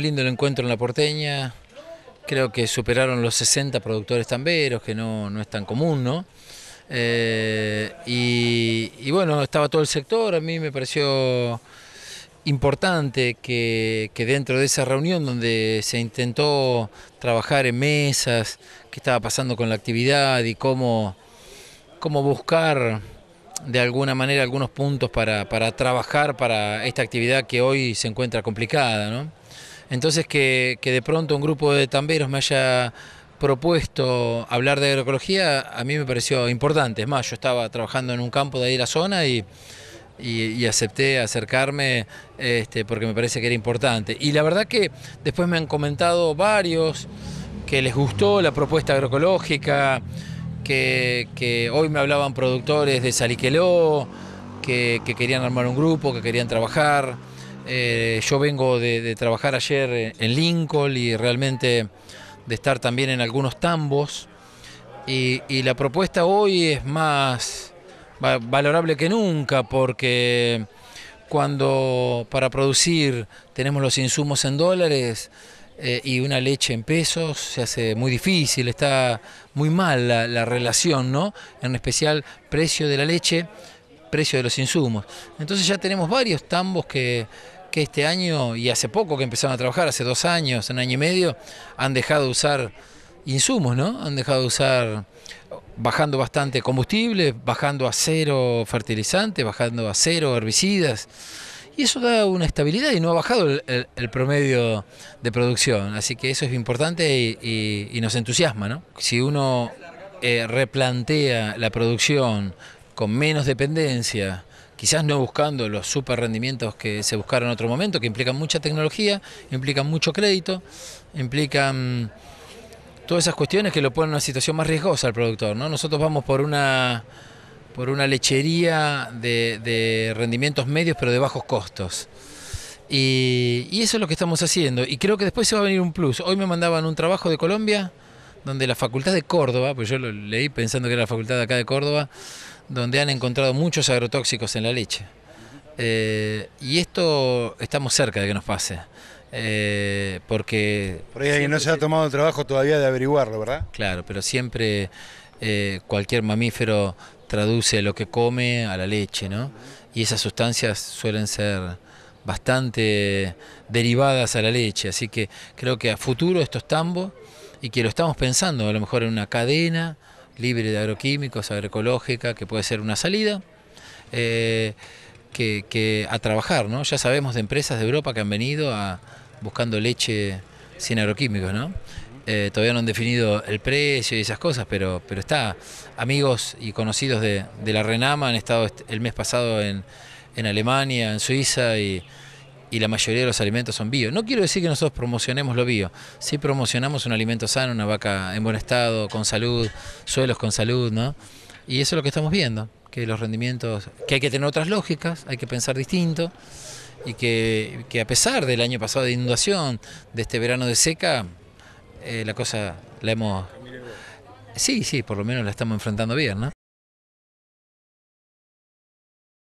lindo el encuentro en La Porteña. Creo que superaron los 60 productores tamberos, que no, es tan común, ¿no? Eh, y, bueno, estaba todo el sector, a mí me pareció importante que, dentro de esa reunión donde se intentó trabajar en mesas, qué estaba pasando con la actividad y cómo, cómo buscar de alguna manera algunos puntos para, para trabajar para esta actividad que hoy se encuentra complicada. ¿no? Entonces que, de pronto un grupo de tamberos me haya propuesto hablar de agroecología a mí me pareció importante. Es más, yo estaba trabajando en un campo de ahí la zona y, acepté acercarme este, porque me parece que era importante. Y la verdad que después me han comentado varios que les gustó la propuesta agroecológica, que, hoy me hablaban productores de Saliqueló, que querían armar un grupo, que querían trabajar. Eh, yo vengo de, trabajar ayer eh, en Lincoln y realmente de estar también en algunos tambos. Y, la propuesta hoy es más valorable que nunca porque cuando para producir tenemos los insumos en dólares, eh, y una leche en pesos se hace muy difícil, está muy mal la, la, relación, ¿no? En especial precio de la leche, precio de los insumos. Entonces ya tenemos varios tambos que que este año y hace poco que empezaron a trabajar, hace dos años, un año y medio, han dejado de usar insumos, ¿no? Han dejado de usar, bajando bastante combustible, bajando a cero fertilizante, bajando a cero herbicidas. Y eso da una estabilidad y no ha bajado el, promedio de producción. Así que eso es importante y, nos entusiasma, ¿no? Si uno eh, replantea la producción con menos dependencia, quizás no buscando los super rendimientos que se buscaron en otro momento, que implican mucha tecnología, implican mucho crédito, implican todas esas cuestiones que lo ponen en una situación más riesgosa al productor. ¿no? Nosotros vamos por una, por una lechería de, rendimientos medios pero de bajos costos. y, eso es lo que estamos haciendo. Y creo que después se va a venir un plus. Hoy me mandaban un trabajo de Colombia donde la Facultad de Córdoba, pues yo lo leí pensando que era la Facultad de acá de Córdoba, donde han encontrado muchos agrotóxicos en la leche. Eh, y esto estamos cerca de que nos pase. Eh, porque... Por ahí no se ha tomado el trabajo todavía de averiguarlo, ¿verdad? Claro, pero siempre eh, cualquier mamífero traduce lo que come a la leche, ¿no? Y esas sustancias suelen ser bastante derivadas a la leche, así que creo que a futuro estos tambos y que lo estamos pensando a lo mejor en una cadena libre de agroquímicos, agroecológica, que puede ser una salida, eh, que, a trabajar, ¿no? Ya sabemos de empresas de Europa que han venido a, buscando leche sin agroquímicos, ¿no? Eh, todavía no han definido el precio y esas cosas, pero, pero está. Amigos y conocidos de, la Renama han estado el mes pasado en, en Alemania, en Suiza y y la mayoría de los alimentos son bio. No quiero decir que nosotros promocionemos lo bio, sí promocionamos un alimento sano, una vaca en buen estado, con salud, suelos con salud, ¿no? Y eso es lo que estamos viendo, que los rendimientos, que hay que tener otras lógicas, hay que pensar distinto y que, a pesar del año pasado de inundación, de este verano de seca, eh, la cosa la hemos... Sí, sí, por lo menos la estamos enfrentando bien, ¿no?